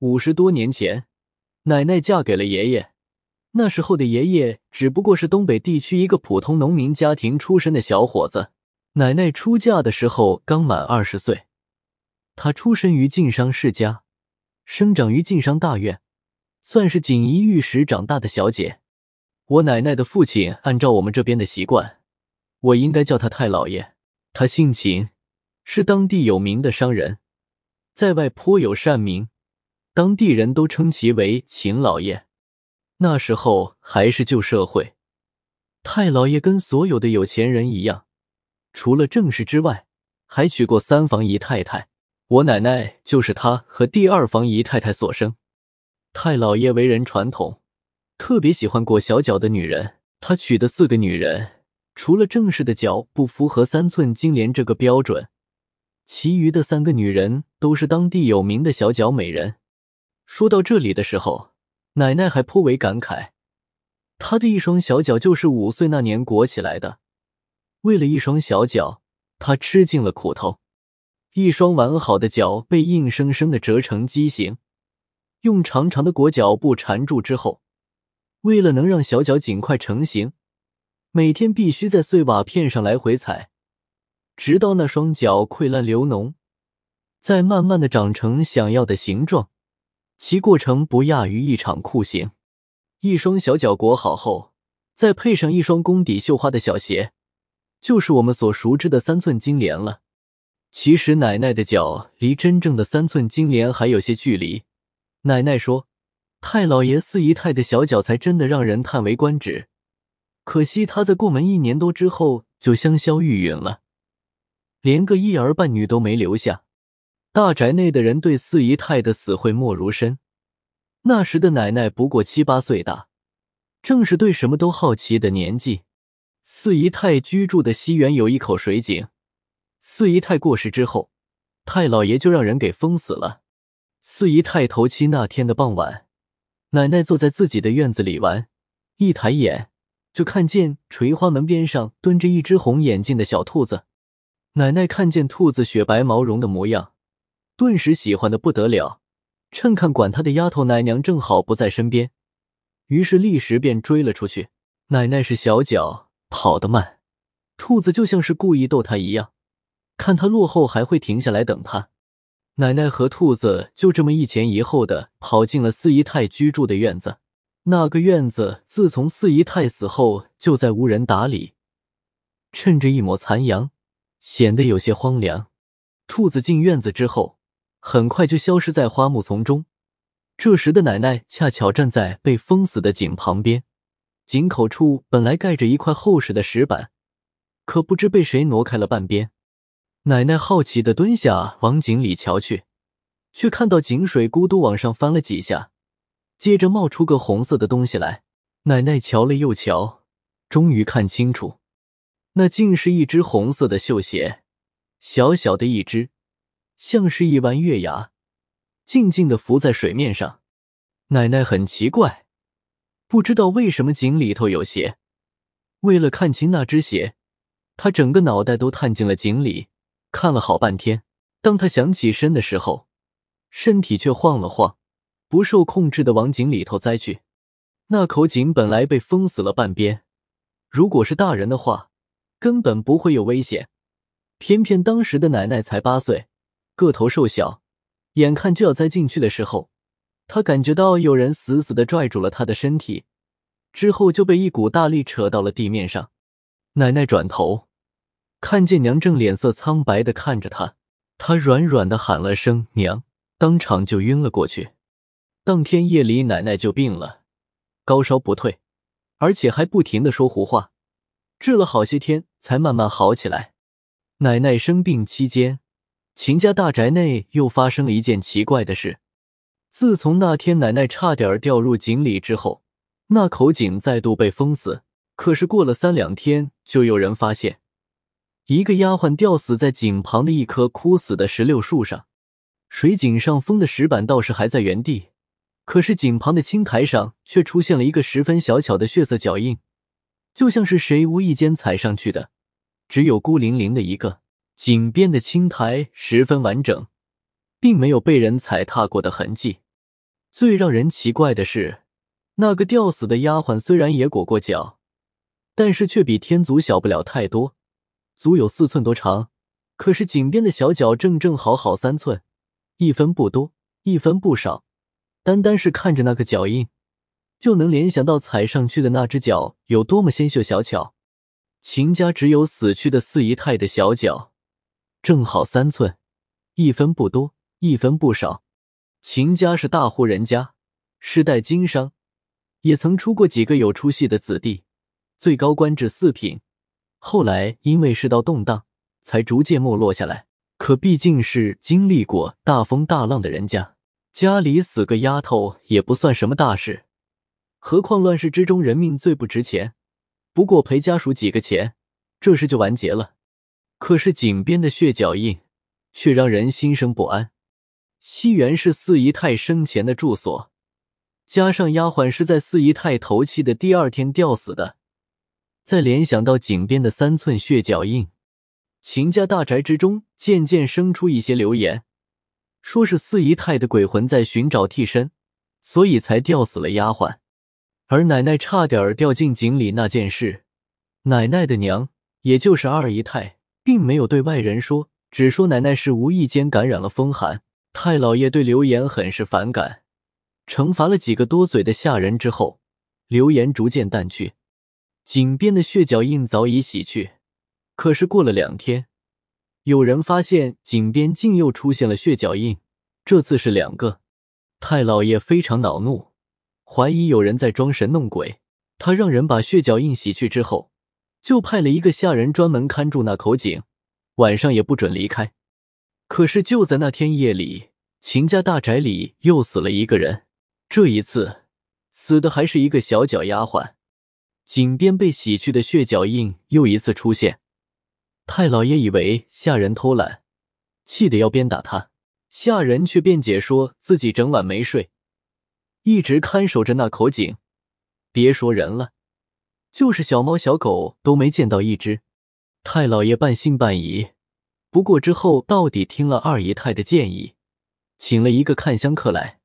五十多年前，奶奶嫁给了爷爷。那时候的爷爷只不过是东北地区一个普通农民家庭出身的小伙子。奶奶出嫁的时候刚满二十岁。他出身于晋商世家，生长于晋商大院，算是锦衣玉食长大的小姐。我奶奶的父亲，按照我们这边的习惯，我应该叫他太老爷。他姓秦，是当地有名的商人，在外颇有善名。当地人都称其为秦老爷。那时候还是旧社会，太老爷跟所有的有钱人一样，除了正室之外，还娶过三房姨太太。我奶奶就是他和第二房姨太太所生。太老爷为人传统，特别喜欢裹小脚的女人。他娶的四个女人，除了正式的脚不符合三寸金莲这个标准，其余的三个女人都是当地有名的小脚美人。说到这里的时候，奶奶还颇为感慨：“她的一双小脚就是五岁那年裹起来的。为了一双小脚，她吃尽了苦头。一双完好的脚被硬生生的折成畸形，用长长的裹脚布缠住之后，为了能让小脚尽快成型，每天必须在碎瓦片上来回踩，直到那双脚溃烂流脓，再慢慢的长成想要的形状。”其过程不亚于一场酷刑，一双小脚裹好后，再配上一双弓底绣花的小鞋，就是我们所熟知的三寸金莲了。其实奶奶的脚离真正的三寸金莲还有些距离。奶奶说，太老爷四姨太的小脚才真的让人叹为观止。可惜她在过门一年多之后就香消玉殒了，连个一儿半女都没留下。大宅内的人对四姨太的死讳莫如深。那时的奶奶不过七八岁大，正是对什么都好奇的年纪。四姨太居住的西园有一口水井，四姨太过世之后，太老爷就让人给封死了。四姨太头七那天的傍晚，奶奶坐在自己的院子里玩，一抬眼就看见垂花门边上蹲着一只红眼睛的小兔子。奶奶看见兔子雪白毛绒的模样。顿时喜欢的不得了，趁看管他的丫头奶娘正好不在身边，于是立时便追了出去。奶奶是小脚，跑得慢，兔子就像是故意逗他一样，看他落后，还会停下来等他。奶奶和兔子就这么一前一后的跑进了四姨太居住的院子。那个院子自从四姨太死后，就再无人打理，趁着一抹残阳，显得有些荒凉。兔子进院子之后。很快就消失在花木丛中。这时的奶奶恰巧站在被封死的井旁边，井口处本来盖着一块厚实的石板，可不知被谁挪开了半边。奶奶好奇地蹲下，往井里瞧去，却看到井水咕嘟往上翻了几下，接着冒出个红色的东西来。奶奶瞧了又瞧，终于看清楚，那竟是一只红色的绣鞋，小小的一只。像是一弯月牙，静静的浮在水面上。奶奶很奇怪，不知道为什么井里头有血。为了看清那只血，她整个脑袋都探进了井里，看了好半天。当她想起身的时候，身体却晃了晃，不受控制的往井里头栽去。那口井本来被封死了半边，如果是大人的话，根本不会有危险。偏偏当时的奶奶才八岁。个头瘦小，眼看就要栽进去的时候，他感觉到有人死死的拽住了他的身体，之后就被一股大力扯到了地面上。奶奶转头看见娘正脸色苍白的看着他，他软软的喊了声“娘”，当场就晕了过去。当天夜里，奶奶就病了，高烧不退，而且还不停的说胡话，治了好些天才慢慢好起来。奶奶生病期间。秦家大宅内又发生了一件奇怪的事。自从那天奶奶差点掉入井里之后，那口井再度被封死。可是过了三两天，就有人发现，一个丫鬟吊死在井旁的一棵枯死的石榴树上。水井上封的石板倒是还在原地，可是井旁的青苔上却出现了一个十分小巧的血色脚印，就像是谁无意间踩上去的，只有孤零零的一个。井边的青苔十分完整，并没有被人踩踏过的痕迹。最让人奇怪的是，那个吊死的丫鬟虽然也裹过脚，但是却比天族小不了太多，足有四寸多长。可是井边的小脚正正好好三寸，一分不多，一分不少。单单是看着那个脚印，就能联想到踩上去的那只脚有多么纤秀小巧。秦家只有死去的四姨太的小脚。正好三寸，一分不多，一分不少。秦家是大户人家，世代经商，也曾出过几个有出息的子弟，最高官至四品。后来因为世道动荡，才逐渐没落下来。可毕竟是经历过大风大浪的人家，家里死个丫头也不算什么大事。何况乱世之中，人命最不值钱，不过赔家属几个钱，这事就完结了。可是井边的血脚印，却让人心生不安。西园是四姨太生前的住所，加上丫鬟是在四姨太头七的第二天吊死的，再联想到井边的三寸血脚印，秦家大宅之中渐渐生出一些流言，说是四姨太的鬼魂在寻找替身，所以才吊死了丫鬟。而奶奶差点掉进井里那件事，奶奶的娘也就是二姨太。并没有对外人说，只说奶奶是无意间感染了风寒。太老爷对流言很是反感，惩罚了几个多嘴的下人之后，流言逐渐淡去。井边的血脚印早已洗去，可是过了两天，有人发现井边竟又出现了血脚印，这次是两个。太老爷非常恼怒，怀疑有人在装神弄鬼。他让人把血脚印洗去之后。就派了一个下人专门看住那口井，晚上也不准离开。可是就在那天夜里，秦家大宅里又死了一个人。这一次死的还是一个小脚丫鬟，井边被洗去的血脚印又一次出现。太老爷以为下人偷懒，气得要鞭打他，下人却辩解说自己整晚没睡，一直看守着那口井。别说人了。就是小猫小狗都没见到一只，太老爷半信半疑。不过之后到底听了二姨太的建议，请了一个看香客来。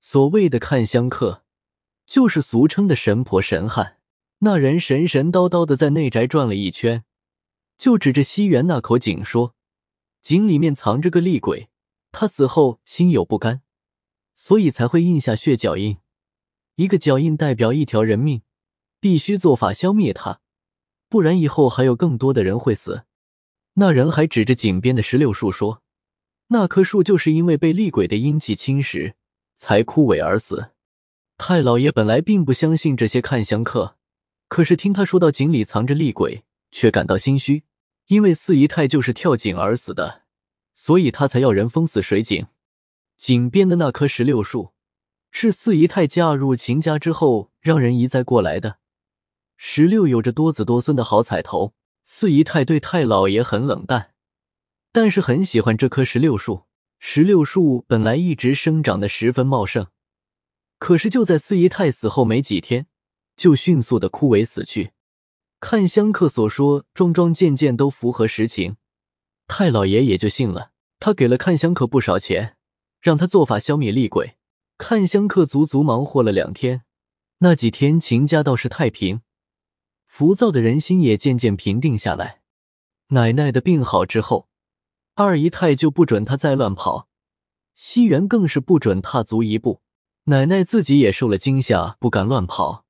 所谓的看香客，就是俗称的神婆神汉。那人神神叨叨的在内宅转了一圈，就指着西园那口井说：“井里面藏着个厉鬼，他死后心有不甘，所以才会印下血脚印。一个脚印代表一条人命。”必须做法消灭它，不然以后还有更多的人会死。那人还指着井边的石榴树说：“那棵树就是因为被厉鬼的阴气侵蚀，才枯萎而死。”太老爷本来并不相信这些看香客，可是听他说到井里藏着厉鬼，却感到心虚，因为四姨太就是跳井而死的，所以他才要人封死水井。井边的那棵石榴树，是四姨太嫁入秦家之后让人移栽过来的。石榴有着多子多孙的好彩头。四姨太对太老爷很冷淡，但是很喜欢这棵石榴树。石榴树本来一直生长的十分茂盛，可是就在四姨太死后没几天，就迅速的枯萎死去。看香客所说，桩桩件件都符合实情，太老爷也就信了。他给了看香客不少钱，让他做法消灭厉鬼。看香客足足忙活了两天，那几天秦家倒是太平。浮躁的人心也渐渐平定下来。奶奶的病好之后，二姨太就不准她再乱跑，西园更是不准踏足一步。奶奶自己也受了惊吓，不敢乱跑。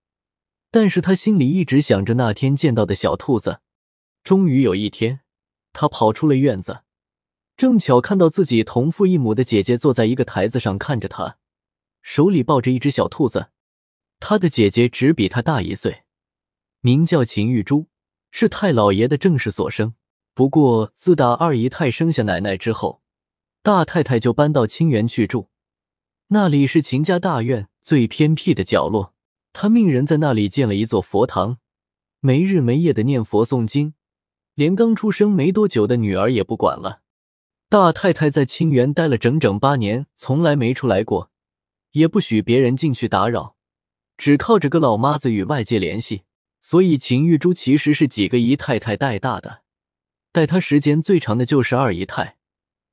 但是他心里一直想着那天见到的小兔子。终于有一天，他跑出了院子，正巧看到自己同父异母的姐姐坐在一个台子上看着他，手里抱着一只小兔子。他的姐姐只比他大一岁。名叫秦玉珠，是太老爷的正室所生。不过，自打二姨太生下奶奶之后，大太太就搬到清园去住。那里是秦家大院最偏僻的角落，他命人在那里建了一座佛堂，没日没夜的念佛诵经，连刚出生没多久的女儿也不管了。大太太在清园待了整整八年，从来没出来过，也不许别人进去打扰，只靠着个老妈子与外界联系。所以，秦玉珠其实是几个姨太太带大的，带她时间最长的就是二姨太。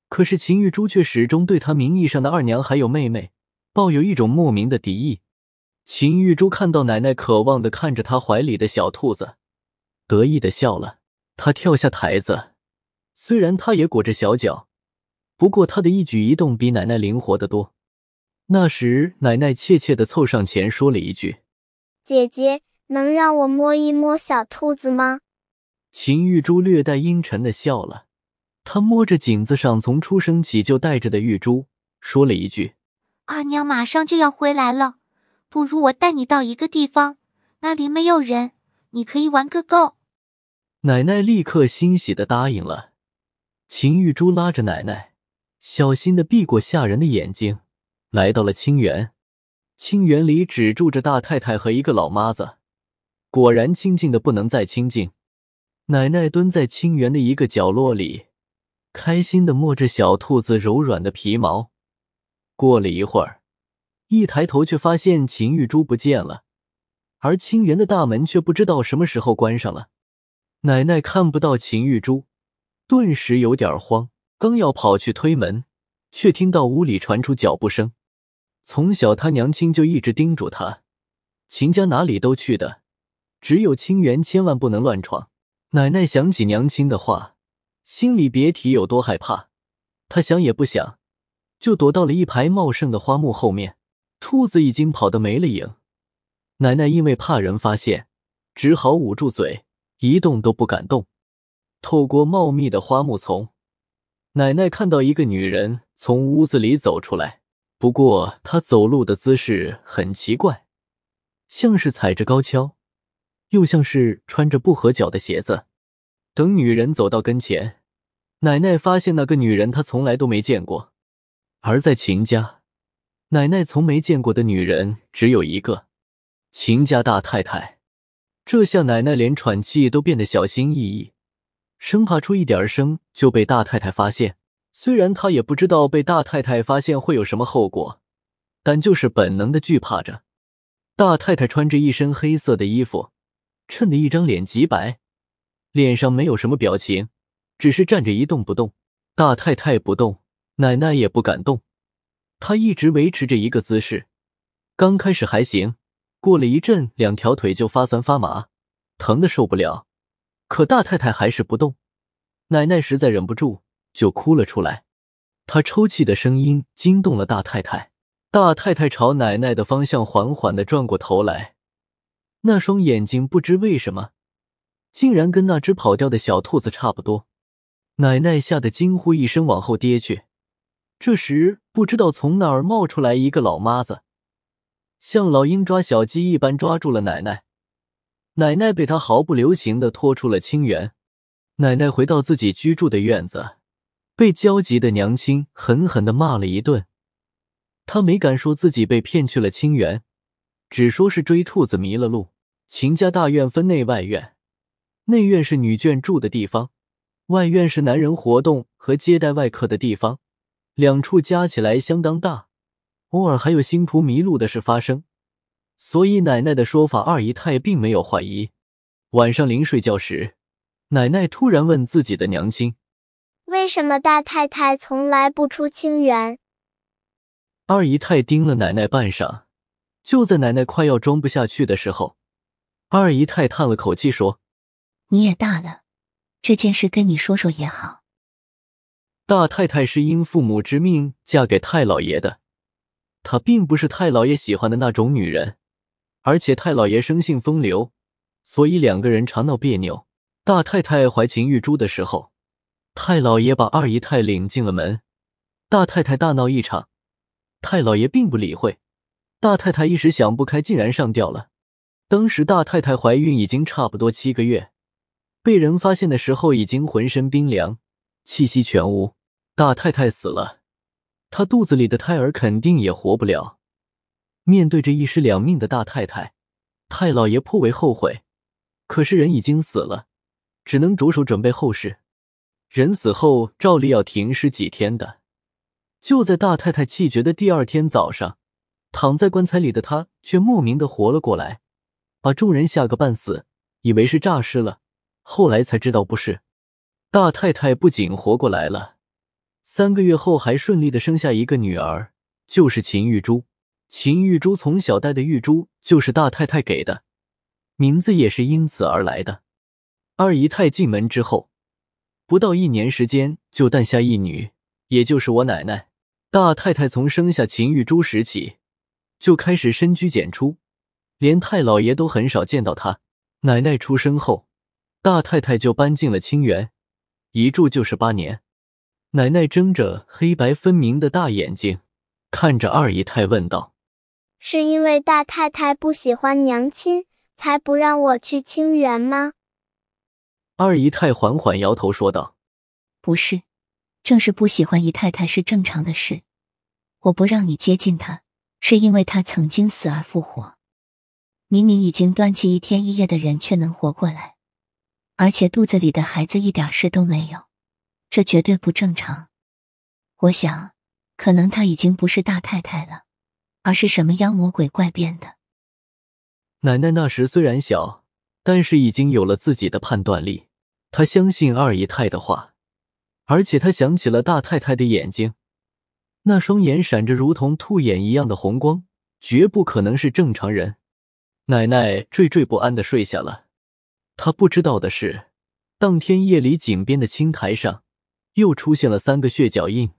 可是，秦玉珠却始终对她名义上的二娘还有妹妹抱有一种莫名的敌意。秦玉珠看到奶奶渴望的看着她怀里的小兔子，得意的笑了。她跳下台子，虽然她也裹着小脚，不过她的一举一动比奶奶灵活得多。那时，奶奶怯怯的凑上前说了一句：“姐姐。”能让我摸一摸小兔子吗？秦玉珠略带阴沉的笑了，她摸着颈子上从出生起就带着的玉珠，说了一句：“二娘马上就要回来了，不如我带你到一个地方，那里没有人，你可以玩个够。”奶奶立刻欣喜的答应了。秦玉珠拉着奶奶，小心的避过下人的眼睛，来到了清园。清园里只住着大太太和一个老妈子。果然清静的不能再清静。奶奶蹲在清园的一个角落里，开心的摸着小兔子柔软的皮毛。过了一会儿，一抬头却发现秦玉珠不见了，而清园的大门却不知道什么时候关上了。奶奶看不到秦玉珠，顿时有点慌，刚要跑去推门，却听到屋里传出脚步声。从小她娘亲就一直叮嘱她，秦家哪里都去的。只有清源千万不能乱闯。奶奶想起娘亲的话，心里别提有多害怕。她想也不想，就躲到了一排茂盛的花木后面。兔子已经跑得没了影。奶奶因为怕人发现，只好捂住嘴，一动都不敢动。透过茂密的花木丛，奶奶看到一个女人从屋子里走出来。不过她走路的姿势很奇怪，像是踩着高跷。又像是穿着不合脚的鞋子。等女人走到跟前，奶奶发现那个女人她从来都没见过。而在秦家，奶奶从没见过的女人只有一个——秦家大太太。这下奶奶连喘气都变得小心翼翼，生怕出一点声就被大太太发现。虽然她也不知道被大太太发现会有什么后果，但就是本能的惧怕着。大太太穿着一身黑色的衣服。衬得一张脸极白，脸上没有什么表情，只是站着一动不动。大太太不动，奶奶也不敢动。她一直维持着一个姿势，刚开始还行，过了一阵，两条腿就发酸发麻，疼的受不了。可大太太还是不动，奶奶实在忍不住，就哭了出来。她抽泣的声音惊动了大太太，大太太朝奶奶的方向缓缓的转过头来。那双眼睛不知为什么，竟然跟那只跑掉的小兔子差不多。奶奶吓得惊呼一声，往后跌去。这时，不知道从哪儿冒出来一个老妈子，像老鹰抓小鸡一般抓住了奶奶。奶奶被他毫不留情地拖出了清源。奶奶回到自己居住的院子，被焦急的娘亲狠狠地骂了一顿。她没敢说自己被骗去了清源，只说是追兔子迷了路。秦家大院分内外院，内院是女眷住的地方，外院是男人活动和接待外客的地方，两处加起来相当大，偶尔还有星途迷路的事发生，所以奶奶的说法，二姨太并没有怀疑。晚上临睡觉时，奶奶突然问自己的娘亲：“为什么大太太从来不出清源？”二姨太盯了奶奶半晌，就在奶奶快要装不下去的时候。二姨太叹了口气说：“你也大了，这件事跟你说说也好。大太太是因父母之命嫁给太老爷的，她并不是太老爷喜欢的那种女人，而且太老爷生性风流，所以两个人常闹别扭。大太太怀秦玉珠的时候，太老爷把二姨太领进了门，大太太大闹一场，太老爷并不理会。大太太一时想不开，竟然上吊了。”当时大太太怀孕已经差不多七个月，被人发现的时候已经浑身冰凉，气息全无。大太太死了，她肚子里的胎儿肯定也活不了。面对着一尸两命的大太太，太老爷颇为后悔。可是人已经死了，只能着手准备后事。人死后照例要停尸几天的。就在大太太气绝的第二天早上，躺在棺材里的她却莫名的活了过来。把众人吓个半死，以为是诈尸了，后来才知道不是。大太太不仅活过来了，三个月后还顺利的生下一个女儿，就是秦玉珠。秦玉珠从小戴的玉珠就是大太太给的，名字也是因此而来的。二姨太进门之后，不到一年时间就诞下一女，也就是我奶奶。大太太从生下秦玉珠时起，就开始深居简出。连太老爷都很少见到他。奶奶出生后，大太太就搬进了清园，一住就是八年。奶奶睁着黑白分明的大眼睛，看着二姨太问道：“是因为大太太不喜欢娘亲，才不让我去清园吗？”二姨太缓缓摇头说道：“不是，正是不喜欢姨太太是正常的事。我不让你接近她，是因为她曾经死而复活。”明明已经断气一天一夜的人，却能活过来，而且肚子里的孩子一点事都没有，这绝对不正常。我想，可能她已经不是大太太了，而是什么妖魔鬼怪变的。奶奶那时虽然小，但是已经有了自己的判断力，她相信二姨太的话，而且她想起了大太太的眼睛，那双眼闪着如同兔眼一样的红光，绝不可能是正常人。奶奶惴惴不安的睡下了。她不知道的是，当天夜里井边的青苔上又出现了三个血脚印。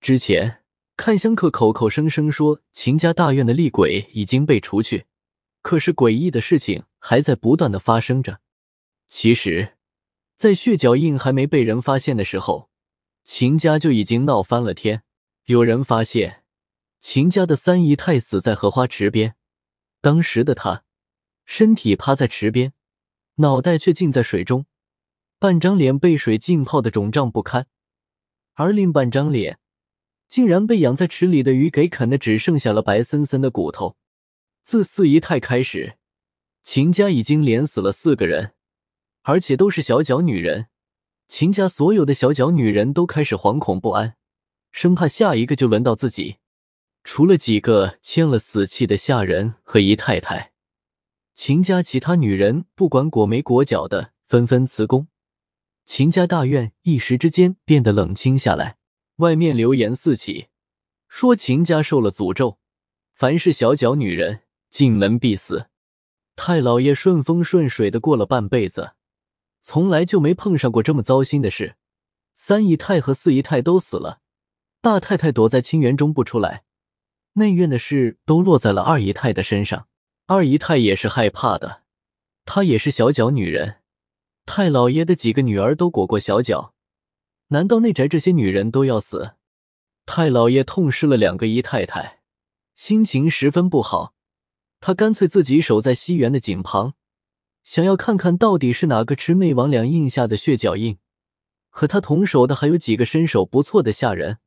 之前看香客口口声声说秦家大院的厉鬼已经被除去，可是诡异的事情还在不断的发生着。其实，在血脚印还没被人发现的时候，秦家就已经闹翻了天。有人发现，秦家的三姨太死在荷花池边。当时的他，身体趴在池边，脑袋却浸在水中，半张脸被水浸泡的肿胀不堪，而另半张脸竟然被养在池里的鱼给啃的只剩下了白森森的骨头。自四姨太开始，秦家已经连死了四个人，而且都是小脚女人。秦家所有的小脚女人都开始惶恐不安，生怕下一个就轮到自己。除了几个签了死契的下人和姨太太，秦家其他女人不管裹没裹脚的，纷纷辞工。秦家大院一时之间变得冷清下来。外面流言四起，说秦家受了诅咒，凡是小脚女人进门必死。太老爷顺风顺水的过了半辈子，从来就没碰上过这么糟心的事。三姨太和四姨太都死了，大太太躲在清园中不出来。内院的事都落在了二姨太的身上，二姨太也是害怕的，她也是小脚女人，太老爷的几个女儿都裹过小脚，难道内宅这些女人都要死？太老爷痛失了两个姨太太，心情十分不好，他干脆自己守在西园的井旁，想要看看到底是哪个魑魅魍魉印下的血脚印。和他同手的还有几个身手不错的下人，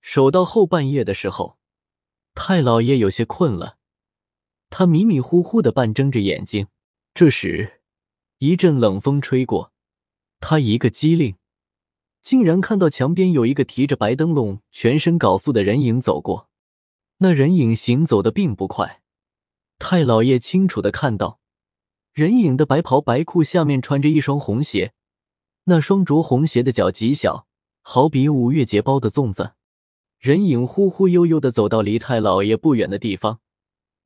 守到后半夜的时候。太老爷有些困了，他迷迷糊糊的半睁着眼睛。这时，一阵冷风吹过，他一个机灵，竟然看到墙边有一个提着白灯笼、全身缟素的人影走过。那人影行走的并不快，太老爷清楚的看到，人影的白袍白裤下面穿着一双红鞋，那双着红鞋的脚极小，好比五月节包的粽子。人影忽忽悠悠的走到离太老爷不远的地方，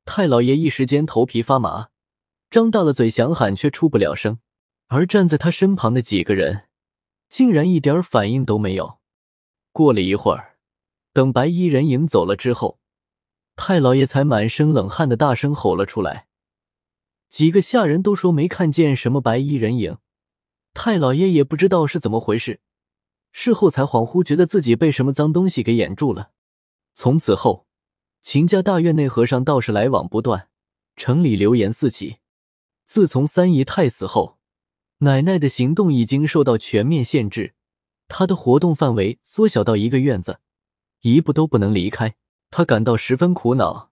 太老爷一时间头皮发麻，张大了嘴想喊，却出不了声。而站在他身旁的几个人，竟然一点反应都没有。过了一会儿，等白衣人影走了之后，太老爷才满身冷汗的大声吼了出来。几个下人都说没看见什么白衣人影，太老爷也不知道是怎么回事。事后才恍惚觉得自己被什么脏东西给掩住了。从此后，秦家大院内和尚、道士来往不断，城里流言四起。自从三姨太死后，奶奶的行动已经受到全面限制，她的活动范围缩小到一个院子，一步都不能离开。她感到十分苦恼。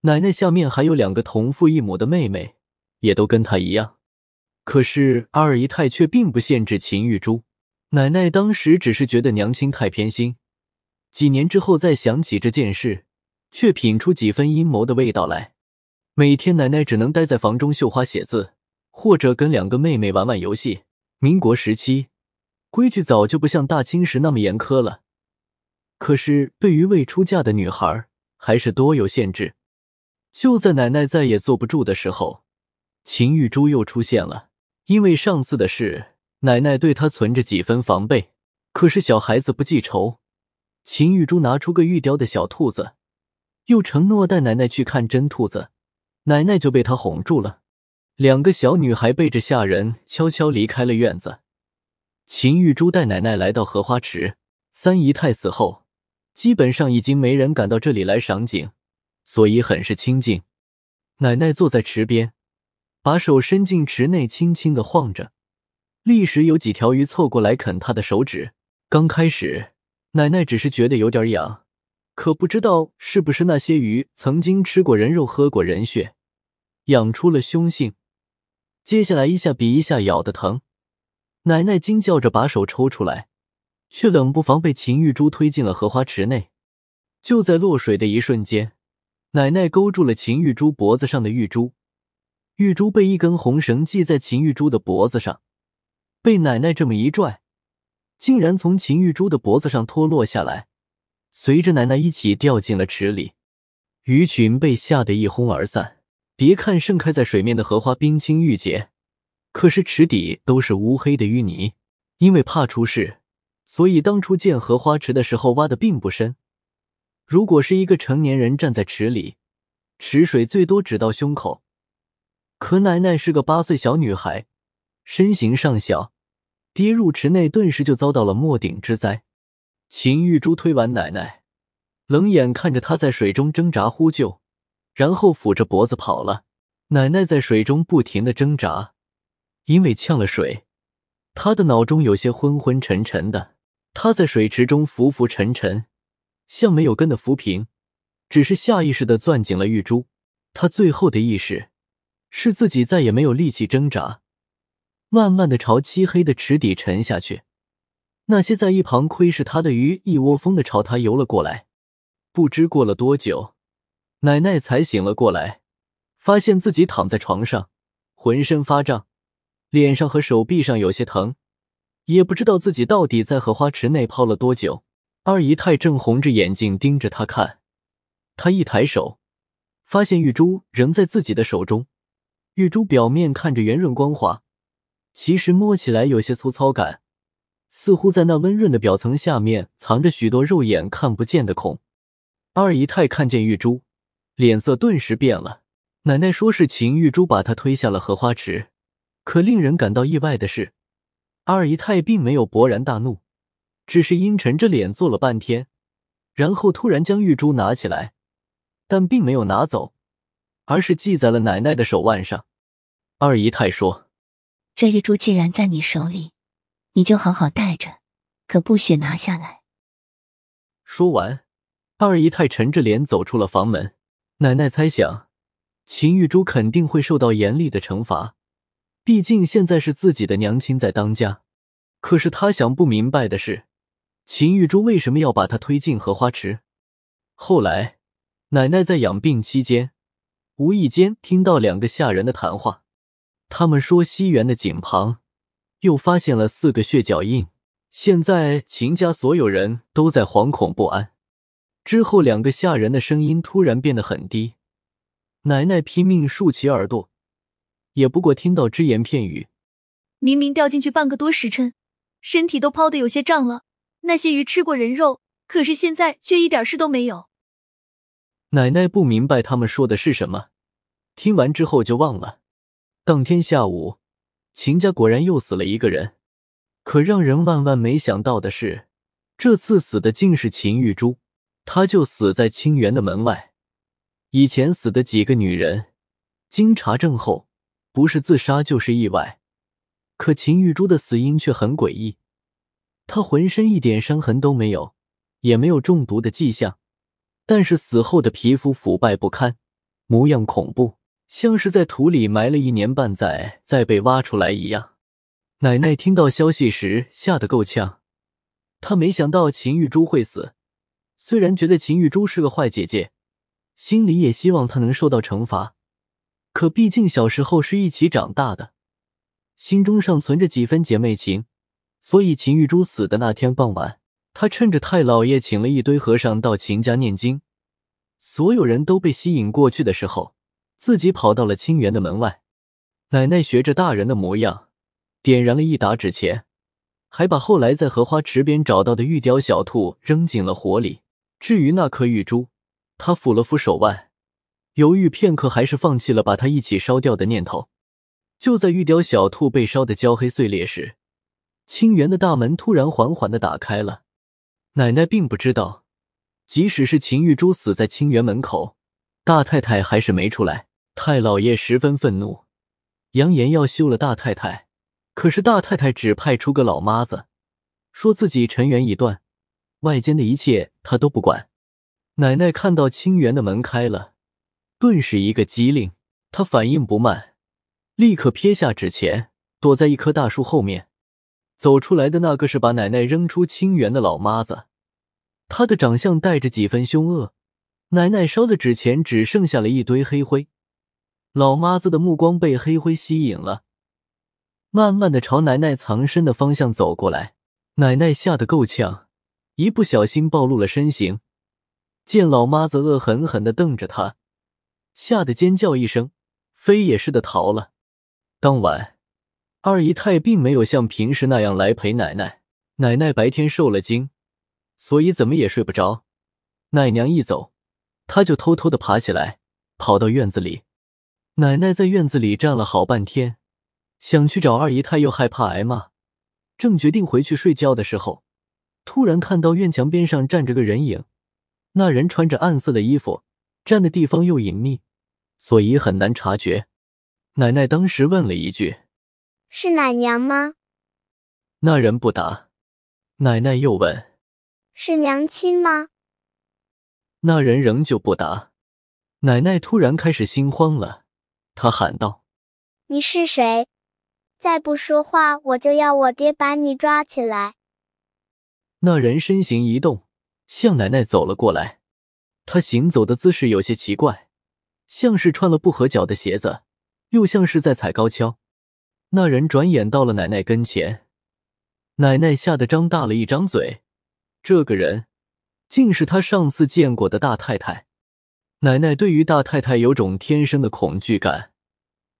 奶奶下面还有两个同父异母的妹妹，也都跟她一样，可是二姨太却并不限制秦玉珠。奶奶当时只是觉得娘亲太偏心，几年之后再想起这件事，却品出几分阴谋的味道来。每天奶奶只能待在房中绣花、写字，或者跟两个妹妹玩玩游戏。民国时期规矩早就不像大清时那么严苛了，可是对于未出嫁的女孩还是多有限制。就在奶奶再也坐不住的时候，秦玉珠又出现了，因为上次的事。奶奶对她存着几分防备，可是小孩子不记仇。秦玉珠拿出个玉雕的小兔子，又承诺带奶奶去看真兔子，奶奶就被她哄住了。两个小女孩背着下人悄悄离开了院子。秦玉珠带奶奶来到荷花池。三姨太死后，基本上已经没人敢到这里来赏景，所以很是清静。奶奶坐在池边，把手伸进池内，轻轻的晃着。历时有几条鱼凑过来啃他的手指。刚开始，奶奶只是觉得有点痒，可不知道是不是那些鱼曾经吃过人肉、喝过人血，养出了凶性。接下来一下比一下咬的疼，奶奶惊叫着把手抽出来，却冷不防被秦玉珠推进了荷花池内。就在落水的一瞬间，奶奶勾住了秦玉珠脖子上的玉珠。玉珠被一根红绳系在秦玉珠的脖子上。被奶奶这么一拽，竟然从秦玉珠的脖子上脱落下来，随着奶奶一起掉进了池里。鱼群被吓得一哄而散。别看盛开在水面的荷花冰清玉洁，可是池底都是乌黑的淤泥。因为怕出事，所以当初建荷花池的时候挖的并不深。如果是一个成年人站在池里，池水最多只到胸口。可奶奶是个八岁小女孩，身形尚小。跌入池内，顿时就遭到了没顶之灾。秦玉珠推完奶奶，冷眼看着她在水中挣扎呼救，然后抚着脖子跑了。奶奶在水中不停的挣扎，因为呛了水，她的脑中有些昏昏沉沉的。她在水池中浮浮沉沉，像没有根的浮萍，只是下意识的攥紧了玉珠。她最后的意识是自己再也没有力气挣扎。慢慢的朝漆黑的池底沉下去，那些在一旁窥视他的鱼一窝蜂的朝他游了过来。不知过了多久，奶奶才醒了过来，发现自己躺在床上，浑身发胀，脸上和手臂上有些疼，也不知道自己到底在荷花池内泡了多久。二姨太正红着眼睛盯着他看，他一抬手，发现玉珠仍在自己的手中，玉珠表面看着圆润光滑。其实摸起来有些粗糙感，似乎在那温润的表层下面藏着许多肉眼看不见的孔。二姨太看见玉珠，脸色顿时变了。奶奶说是秦玉珠把她推下了荷花池，可令人感到意外的是，二姨太并没有勃然大怒，只是阴沉着脸坐了半天，然后突然将玉珠拿起来，但并没有拿走，而是系在了奶奶的手腕上。二姨太说。这玉珠既然在你手里，你就好好带着，可不许拿下来。说完，二姨太沉着脸走出了房门。奶奶猜想，秦玉珠肯定会受到严厉的惩罚，毕竟现在是自己的娘亲在当家。可是她想不明白的是，秦玉珠为什么要把她推进荷花池？后来，奶奶在养病期间，无意间听到两个下人的谈话。他们说，西园的井旁又发现了四个血脚印。现在秦家所有人都在惶恐不安。之后，两个下人的声音突然变得很低。奶奶拼命竖起耳朵，也不过听到只言片语。明明掉进去半个多时辰，身体都泡得有些胀了。那些鱼吃过人肉，可是现在却一点事都没有。奶奶不明白他们说的是什么，听完之后就忘了。当天下午，秦家果然又死了一个人。可让人万万没想到的是，这次死的竟是秦玉珠。她就死在清源的门外。以前死的几个女人，经查证后，不是自杀就是意外。可秦玉珠的死因却很诡异。她浑身一点伤痕都没有，也没有中毒的迹象，但是死后的皮肤腐败不堪，模样恐怖。像是在土里埋了一年半载，再被挖出来一样。奶奶听到消息时吓得够呛。她没想到秦玉珠会死，虽然觉得秦玉珠是个坏姐姐，心里也希望她能受到惩罚。可毕竟小时候是一起长大的，心中尚存着几分姐妹情，所以秦玉珠死的那天傍晚，她趁着太老爷请了一堆和尚到秦家念经，所有人都被吸引过去的时候。自己跑到了清源的门外，奶奶学着大人的模样，点燃了一打纸钱，还把后来在荷花池边找到的玉雕小兔扔进了火里。至于那颗玉珠，她抚了抚手腕，犹豫片刻，还是放弃了把它一起烧掉的念头。就在玉雕小兔被烧得焦黑碎裂时，清源的大门突然缓缓地打开了。奶奶并不知道，即使是秦玉珠死在清源门口，大太太还是没出来。太老爷十分愤怒，扬言要休了大太太。可是大太太只派出个老妈子，说自己尘缘已断，外间的一切她都不管。奶奶看到清源的门开了，顿时一个机灵，她反应不慢，立刻撇下纸钱，躲在一棵大树后面。走出来的那个是把奶奶扔出清源的老妈子，她的长相带着几分凶恶。奶奶烧的纸钱只剩下了一堆黑灰。老妈子的目光被黑灰吸引了，慢慢的朝奶奶藏身的方向走过来。奶奶吓得够呛，一不小心暴露了身形。见老妈子恶狠狠的瞪着她，吓得尖叫一声，飞也似的逃了。当晚，二姨太并没有像平时那样来陪奶奶。奶奶白天受了惊，所以怎么也睡不着。奶娘一走，她就偷偷的爬起来，跑到院子里。奶奶在院子里站了好半天，想去找二姨太，又害怕挨骂，正决定回去睡觉的时候，突然看到院墙边上站着个人影。那人穿着暗色的衣服，站的地方又隐秘，所以很难察觉。奶奶当时问了一句：“是奶娘吗？”那人不答。奶奶又问：“是娘亲吗？”那人仍旧不答。奶奶突然开始心慌了。他喊道：“你是谁？再不说话，我就要我爹把你抓起来。”那人身形一动，向奶奶走了过来。他行走的姿势有些奇怪，像是穿了不合脚的鞋子，又像是在踩高跷。那人转眼到了奶奶跟前，奶奶吓得张大了一张嘴。这个人竟是他上次见过的大太太。奶奶对于大太太有种天生的恐惧感，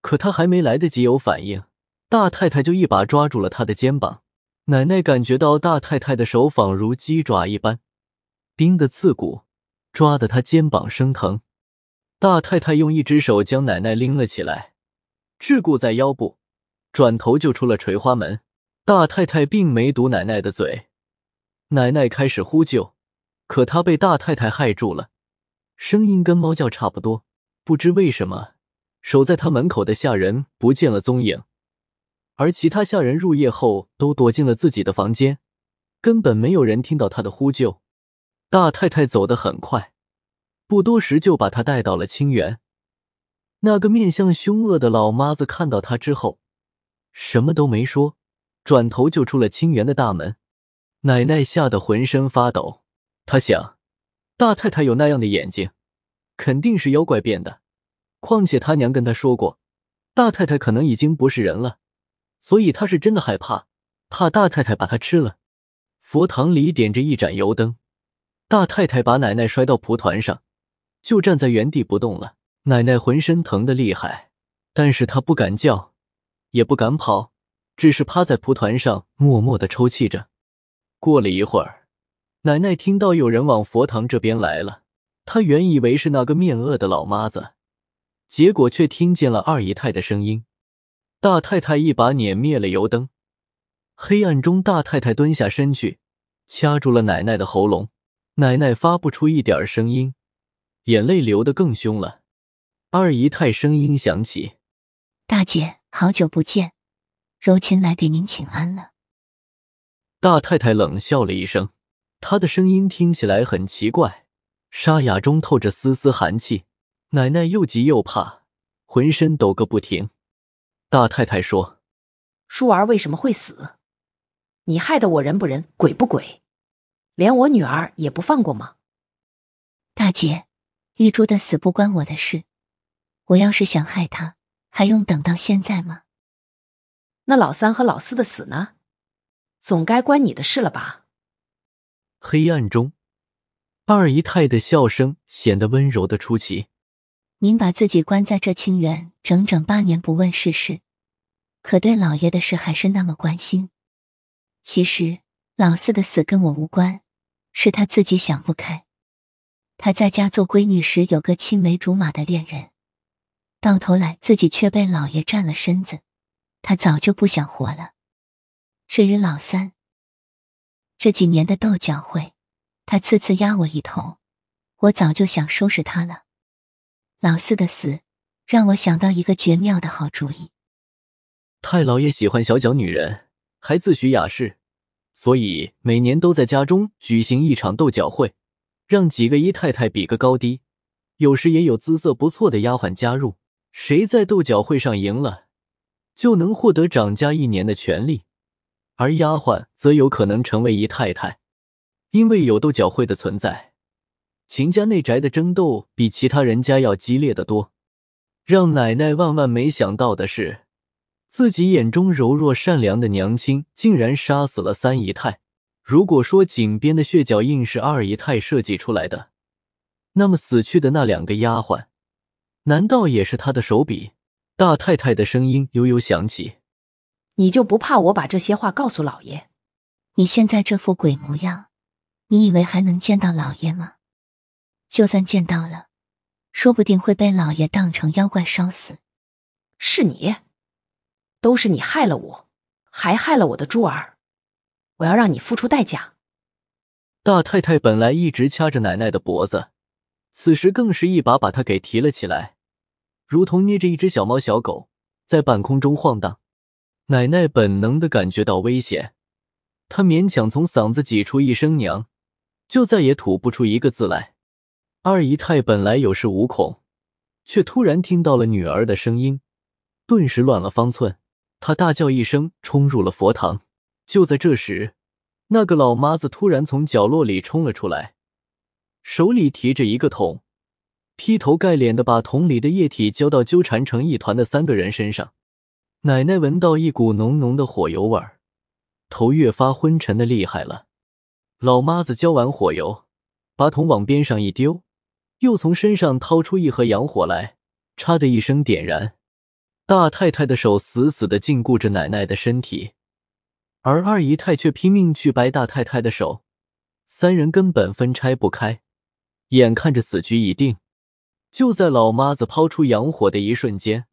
可她还没来得及有反应，大太太就一把抓住了她的肩膀。奶奶感觉到大太太的手仿如鸡爪一般，冰的刺骨，抓得她肩膀生疼。大太太用一只手将奶奶拎了起来，桎梏在腰部，转头就出了垂花门。大太太并没堵奶奶的嘴，奶奶开始呼救，可她被大太太害住了。声音跟猫叫差不多，不知为什么，守在他门口的下人不见了踪影，而其他下人入夜后都躲进了自己的房间，根本没有人听到他的呼救。大太太走得很快，不多时就把他带到了清源。那个面相凶恶的老妈子看到他之后，什么都没说，转头就出了清源的大门。奶奶吓得浑身发抖，她想。大太太有那样的眼睛，肯定是妖怪变的。况且他娘跟他说过，大太太可能已经不是人了，所以他是真的害怕，怕大太太把他吃了。佛堂里点着一盏油灯，大太太把奶奶摔到蒲团上，就站在原地不动了。奶奶浑身疼得厉害，但是她不敢叫，也不敢跑，只是趴在蒲团上默默的抽泣着。过了一会儿。奶奶听到有人往佛堂这边来了，她原以为是那个面恶的老妈子，结果却听见了二姨太的声音。大太太一把碾灭了油灯，黑暗中，大太太蹲下身去，掐住了奶奶的喉咙。奶奶发不出一点声音，眼泪流得更凶了。二姨太声音响起：“大姐，好久不见，柔琴来给您请安了。”大太太冷笑了一声。他的声音听起来很奇怪，沙哑中透着丝丝寒气。奶奶又急又怕，浑身抖个不停。大太太说：“舒儿为什么会死？你害得我人不人，鬼不鬼，连我女儿也不放过吗？”大姐，玉珠的死不关我的事。我要是想害她，还用等到现在吗？那老三和老四的死呢？总该关你的事了吧？黑暗中，二姨太的笑声显得温柔的出奇。您把自己关在这清园整整八年，不问世事，可对老爷的事还是那么关心。其实老四的死跟我无关，是他自己想不开。他在家做闺女时有个青梅竹马的恋人，到头来自己却被老爷占了身子，他早就不想活了。至于老三，这几年的斗角会，他次次压我一头，我早就想收拾他了。老四的死让我想到一个绝妙的好主意。太老爷喜欢小脚女人，还自诩雅士，所以每年都在家中举行一场斗角会，让几个姨太太比个高低，有时也有姿色不错的丫鬟加入。谁在斗角会上赢了，就能获得掌家一年的权利。而丫鬟则有可能成为姨太太，因为有斗角会的存在，秦家内宅的争斗比其他人家要激烈的多。让奶奶万万没想到的是，自己眼中柔弱善良的娘亲，竟然杀死了三姨太。如果说井边的血脚印是二姨太设计出来的，那么死去的那两个丫鬟，难道也是她的手笔？大太太的声音悠悠响起。你就不怕我把这些话告诉老爷？你现在这副鬼模样，你以为还能见到老爷吗？就算见到了，说不定会被老爷当成妖怪烧死。是你，都是你害了我，还害了我的珠儿。我要让你付出代价。大太太本来一直掐着奶奶的脖子，此时更是一把把她给提了起来，如同捏着一只小猫小狗，在半空中晃荡。奶奶本能的感觉到危险，她勉强从嗓子挤出一声“娘”，就再也吐不出一个字来。二姨太本来有恃无恐，却突然听到了女儿的声音，顿时乱了方寸。她大叫一声，冲入了佛堂。就在这时，那个老妈子突然从角落里冲了出来，手里提着一个桶，劈头盖脸的把桶里的液体浇到纠缠成一团的三个人身上。奶奶闻到一股浓浓的火油味儿，头越发昏沉的厉害了。老妈子浇完火油，把桶往边上一丢，又从身上掏出一盒洋火来，嚓的一声点燃。大太太的手死死的禁锢着奶奶的身体，而二姨太却拼命去掰大太太的手，三人根本分拆不开。眼看着死局已定，就在老妈子抛出洋火的一瞬间。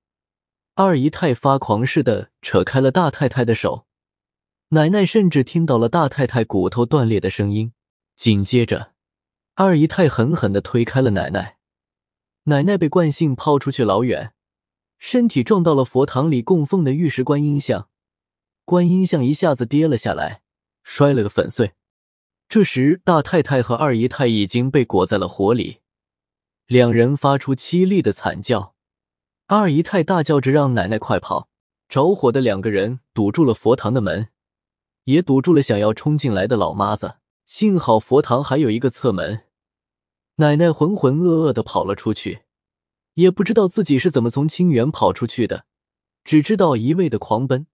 二姨太发狂似的扯开了大太太的手，奶奶甚至听到了大太太骨头断裂的声音。紧接着，二姨太狠狠的推开了奶奶，奶奶被惯性抛出去老远，身体撞到了佛堂里供奉的玉石观音像，观音像一下子跌了下来，摔了个粉碎。这时，大太太和二姨太已经被裹在了火里，两人发出凄厉的惨叫。二姨太大叫着让奶奶快跑，着火的两个人堵住了佛堂的门，也堵住了想要冲进来的老妈子。幸好佛堂还有一个侧门，奶奶浑浑噩噩的跑了出去，也不知道自己是怎么从清源跑出去的，只知道一味的狂奔，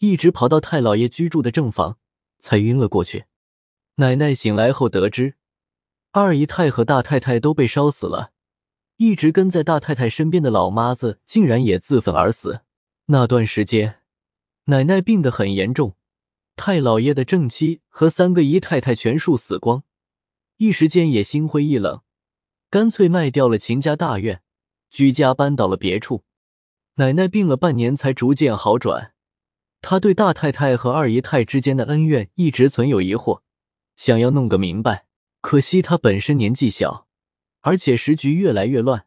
一直跑到太老爷居住的正房才晕了过去。奶奶醒来后得知，二姨太和大太太都被烧死了。一直跟在大太太身边的老妈子，竟然也自焚而死。那段时间，奶奶病得很严重，太老爷的正妻和三个姨太太全数死光，一时间也心灰意冷，干脆卖掉了秦家大院，居家搬到了别处。奶奶病了半年才逐渐好转。她对大太太和二姨太之间的恩怨一直存有疑惑，想要弄个明白，可惜她本身年纪小。而且时局越来越乱，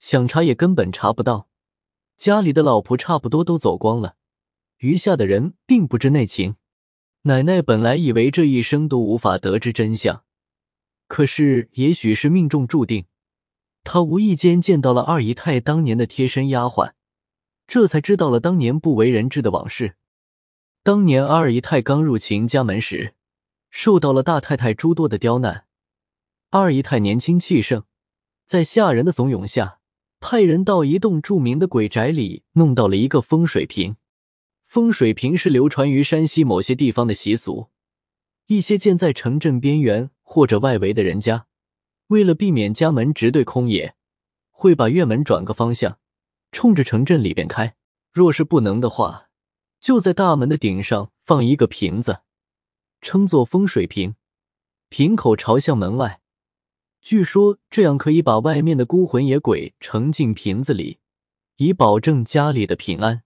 想查也根本查不到。家里的老仆差不多都走光了，余下的人并不知内情。奶奶本来以为这一生都无法得知真相，可是也许是命中注定，她无意间见到了二姨太当年的贴身丫鬟，这才知道了当年不为人知的往事。当年二姨太刚入秦家门时，受到了大太太诸多的刁难。二姨太年轻气盛，在下人的怂恿下，派人到一栋著名的鬼宅里弄到了一个风水瓶。风水瓶是流传于山西某些地方的习俗。一些建在城镇边缘或者外围的人家，为了避免家门直对空野，会把院门转个方向，冲着城镇里边开。若是不能的话，就在大门的顶上放一个瓶子，称作风水瓶，瓶口朝向门外。据说这样可以把外面的孤魂野鬼盛进瓶子里，以保证家里的平安。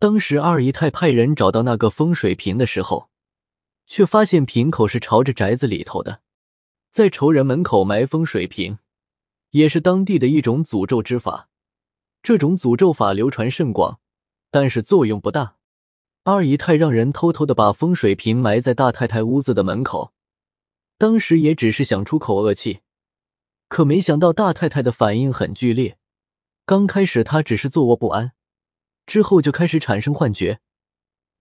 当时二姨太派人找到那个风水瓶的时候，却发现瓶口是朝着宅子里头的。在仇人门口埋风水瓶，也是当地的一种诅咒之法。这种诅咒法流传甚广，但是作用不大。二姨太让人偷偷的把风水瓶埋在大太太屋子的门口，当时也只是想出口恶气。可没想到，大太太的反应很剧烈。刚开始她只是坐卧不安，之后就开始产生幻觉，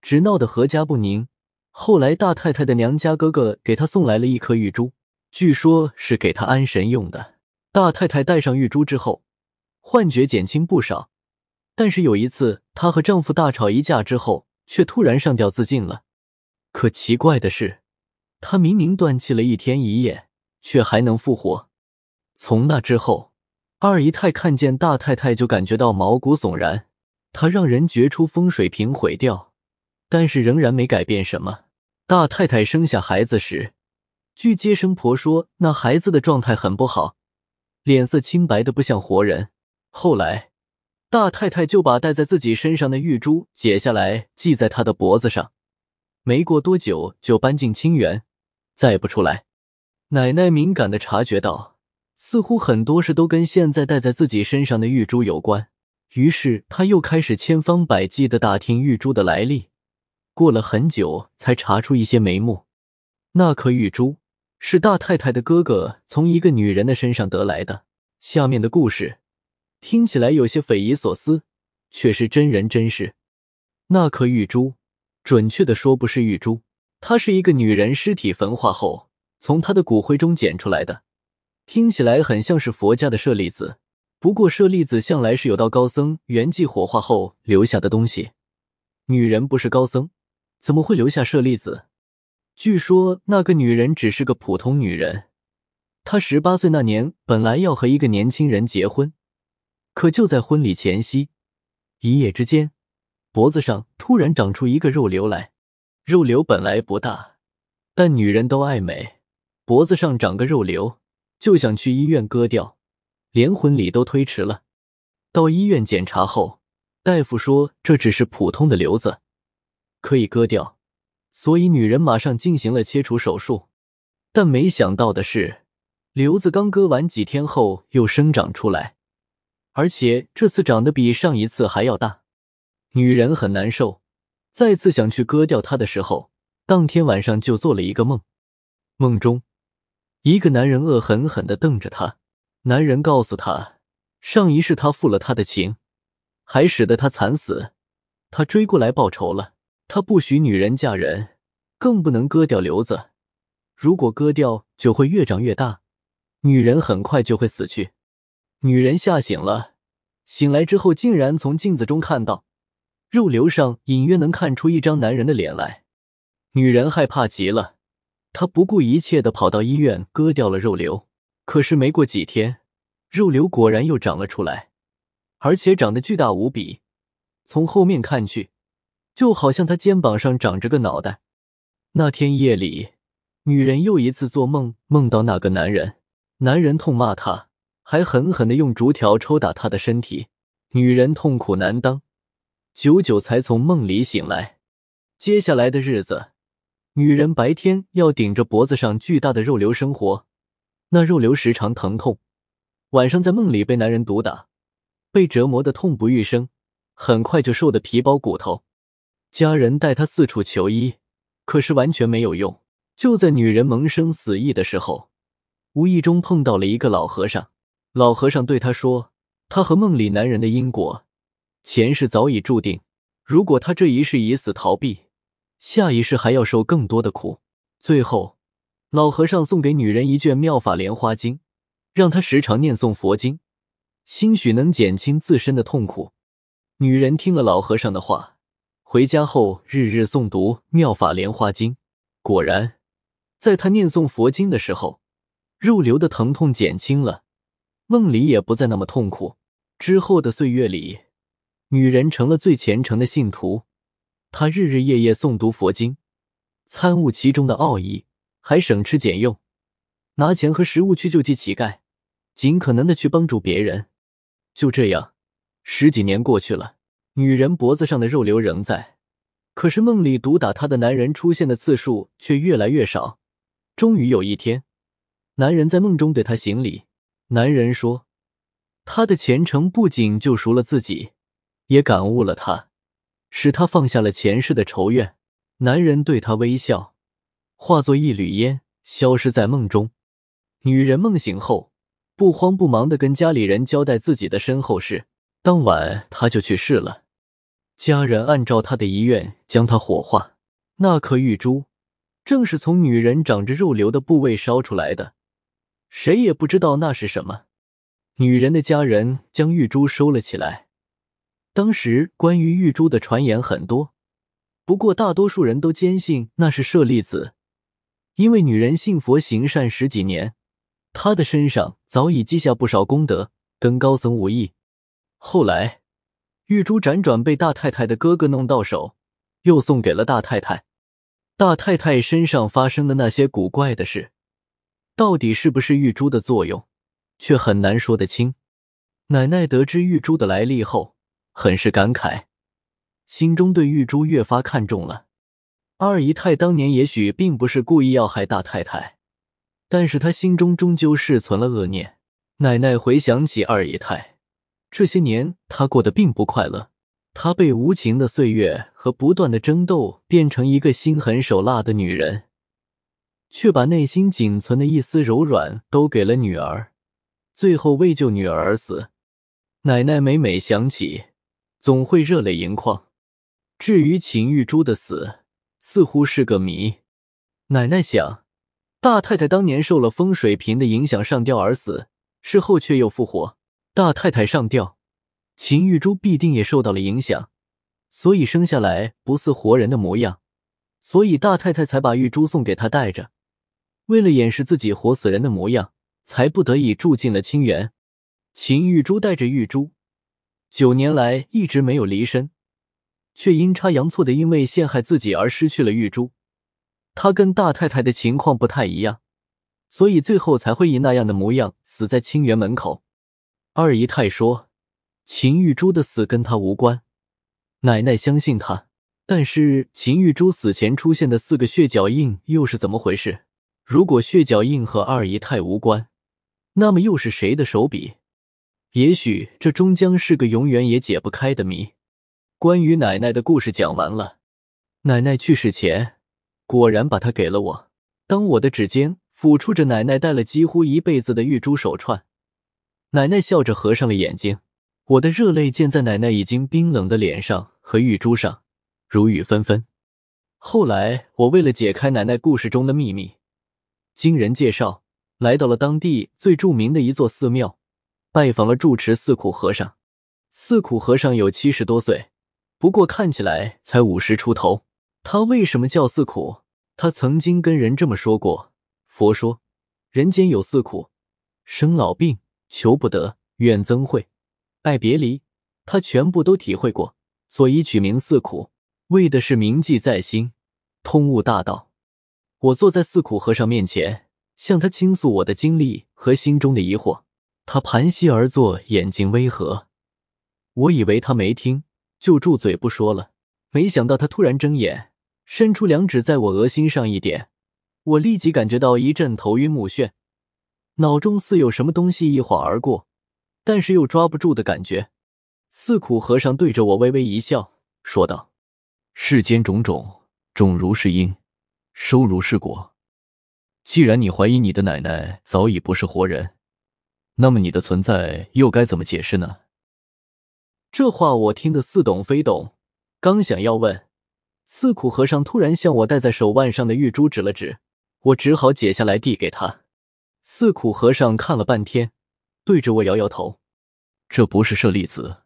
直闹得阖家不宁。后来，大太太的娘家哥哥给她送来了一颗玉珠，据说是给她安神用的。大太太戴上玉珠之后，幻觉减轻不少。但是有一次，她和丈夫大吵一架之后，却突然上吊自尽了。可奇怪的是，她明明断气了一天一夜，却还能复活。从那之后，二姨太看见大太太就感觉到毛骨悚然。她让人掘出风水瓶毁掉，但是仍然没改变什么。大太太生下孩子时，据接生婆说，那孩子的状态很不好，脸色清白的不像活人。后来，大太太就把戴在自己身上的玉珠解下来系在她的脖子上。没过多久就搬进清园，再不出来。奶奶敏感地察觉到。似乎很多事都跟现在戴在自己身上的玉珠有关，于是他又开始千方百计的打听玉珠的来历。过了很久，才查出一些眉目。那颗玉珠是大太太的哥哥从一个女人的身上得来的。下面的故事听起来有些匪夷所思，却是真人真事。那颗玉珠，准确的说不是玉珠，它是一个女人尸体焚化后从她的骨灰中捡出来的。听起来很像是佛家的舍利子，不过舍利子向来是有道高僧圆寂火化后留下的东西。女人不是高僧，怎么会留下舍利子？据说那个女人只是个普通女人，她十八岁那年本来要和一个年轻人结婚，可就在婚礼前夕，一夜之间脖子上突然长出一个肉瘤来。肉瘤本来不大，但女人都爱美，脖子上长个肉瘤。就想去医院割掉，连婚礼都推迟了。到医院检查后，大夫说这只是普通的瘤子，可以割掉。所以女人马上进行了切除手术。但没想到的是，瘤子刚割完几天后又生长出来，而且这次长得比上一次还要大。女人很难受，再次想去割掉它的时候，当天晚上就做了一个梦，梦中。一个男人恶狠狠地瞪着她。男人告诉她，上一世他负了他的情，还使得他惨死。他追过来报仇了。他不许女人嫁人，更不能割掉瘤子。如果割掉，就会越长越大，女人很快就会死去。女人吓醒了，醒来之后竟然从镜子中看到肉瘤上隐约能看出一张男人的脸来。女人害怕极了。他不顾一切的跑到医院，割掉了肉瘤。可是没过几天，肉瘤果然又长了出来，而且长得巨大无比。从后面看去，就好像他肩膀上长着个脑袋。那天夜里，女人又一次做梦，梦到那个男人。男人痛骂她，还狠狠地用竹条抽打她的身体。女人痛苦难当，久久才从梦里醒来。接下来的日子。女人白天要顶着脖子上巨大的肉瘤生活，那肉瘤时常疼痛。晚上在梦里被男人毒打，被折磨的痛不欲生，很快就瘦的皮包骨头。家人带她四处求医，可是完全没有用。就在女人萌生死意的时候，无意中碰到了一个老和尚。老和尚对她说：“她和梦里男人的因果，前世早已注定。如果她这一世以死逃避。”下一世还要受更多的苦。最后，老和尚送给女人一卷《妙法莲花经》，让她时常念诵佛经，兴许能减轻自身的痛苦。女人听了老和尚的话，回家后日日诵读《妙法莲花经》。果然，在她念诵佛经的时候，肉瘤的疼痛减轻了，梦里也不再那么痛苦。之后的岁月里，女人成了最虔诚的信徒。他日日夜夜诵读佛经，参悟其中的奥义，还省吃俭用，拿钱和食物去救济乞丐，尽可能的去帮助别人。就这样，十几年过去了，女人脖子上的肉瘤仍在，可是梦里毒打她的男人出现的次数却越来越少。终于有一天，男人在梦中对她行礼。男人说：“他的前程不仅救赎了自己，也感悟了他。”使他放下了前世的仇怨。男人对他微笑，化作一缕烟，消失在梦中。女人梦醒后，不慌不忙地跟家里人交代自己的身后事。当晚，他就去世了。家人按照他的遗愿，将他火化。那颗玉珠，正是从女人长着肉瘤的部位烧出来的。谁也不知道那是什么。女人的家人将玉珠收了起来。当时关于玉珠的传言很多，不过大多数人都坚信那是舍利子，因为女人信佛行善十几年，她的身上早已积下不少功德，跟高僧无异。后来玉珠辗转被大太太的哥哥弄到手，又送给了大太太。大太太身上发生的那些古怪的事，到底是不是玉珠的作用，却很难说得清。奶奶得知玉珠的来历后。很是感慨，心中对玉珠越发看重了。二姨太当年也许并不是故意要害大太太，但是她心中终究是存了恶念。奶奶回想起二姨太，这些年她过得并不快乐，她被无情的岁月和不断的争斗变成一个心狠手辣的女人，却把内心仅存的一丝柔软都给了女儿，最后为救女儿而死。奶奶每每想起。总会热泪盈眶。至于秦玉珠的死，似乎是个谜。奶奶想，大太太当年受了风水瓶的影响上吊而死，事后却又复活。大太太上吊，秦玉珠必定也受到了影响，所以生下来不似活人的模样，所以大太太才把玉珠送给他带着。为了掩饰自己活死人的模样，才不得已住进了清园。秦玉珠带着玉珠。九年来一直没有离身，却阴差阳错的因为陷害自己而失去了玉珠。他跟大太太的情况不太一样，所以最后才会以那样的模样死在清源门口。二姨太说，秦玉珠的死跟他无关。奶奶相信他。但是秦玉珠死前出现的四个血脚印又是怎么回事？如果血脚印和二姨太无关，那么又是谁的手笔？也许这终将是个永远也解不开的谜。关于奶奶的故事讲完了。奶奶去世前，果然把它给了我。当我的指尖抚触着奶奶戴了几乎一辈子的玉珠手串，奶奶笑着合上了眼睛。我的热泪溅在奶奶已经冰冷的脸上和玉珠上，如雨纷纷。后来，我为了解开奶奶故事中的秘密，经人介绍，来到了当地最著名的一座寺庙。拜访了住持四苦和尚。四苦和尚有七十多岁，不过看起来才五十出头。他为什么叫四苦？他曾经跟人这么说过：“佛说，人间有四苦：生、老、病、求不得、怨憎会、爱别离。他全部都体会过，所以取名四苦，为的是铭记在心，通悟大道。”我坐在四苦和尚面前，向他倾诉我的经历和心中的疑惑。他盘膝而坐，眼睛微合。我以为他没听，就住嘴不说了。没想到他突然睁眼，伸出两指在我额心上一点，我立即感觉到一阵头晕目眩，脑中似有什么东西一晃而过，但是又抓不住的感觉。四苦和尚对着我微微一笑，说道：“世间种种，种如是因，收如是果。既然你怀疑你的奶奶早已不是活人。”那么你的存在又该怎么解释呢？这话我听得似懂非懂，刚想要问，四苦和尚突然向我戴在手腕上的玉珠指了指，我只好解下来递给他。四苦和尚看了半天，对着我摇摇头：“这不是舍利子，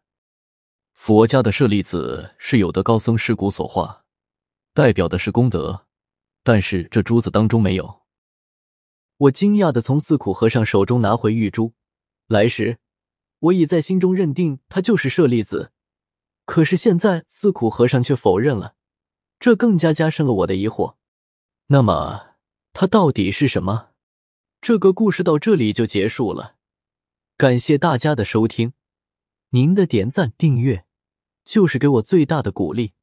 佛家的舍利子是有的高僧尸骨所化，代表的是功德，但是这珠子当中没有。”我惊讶的从四苦和尚手中拿回玉珠。来时，我已在心中认定他就是舍利子，可是现在四苦和尚却否认了，这更加加深了我的疑惑。那么他到底是什么？这个故事到这里就结束了。感谢大家的收听，您的点赞、订阅，就是给我最大的鼓励。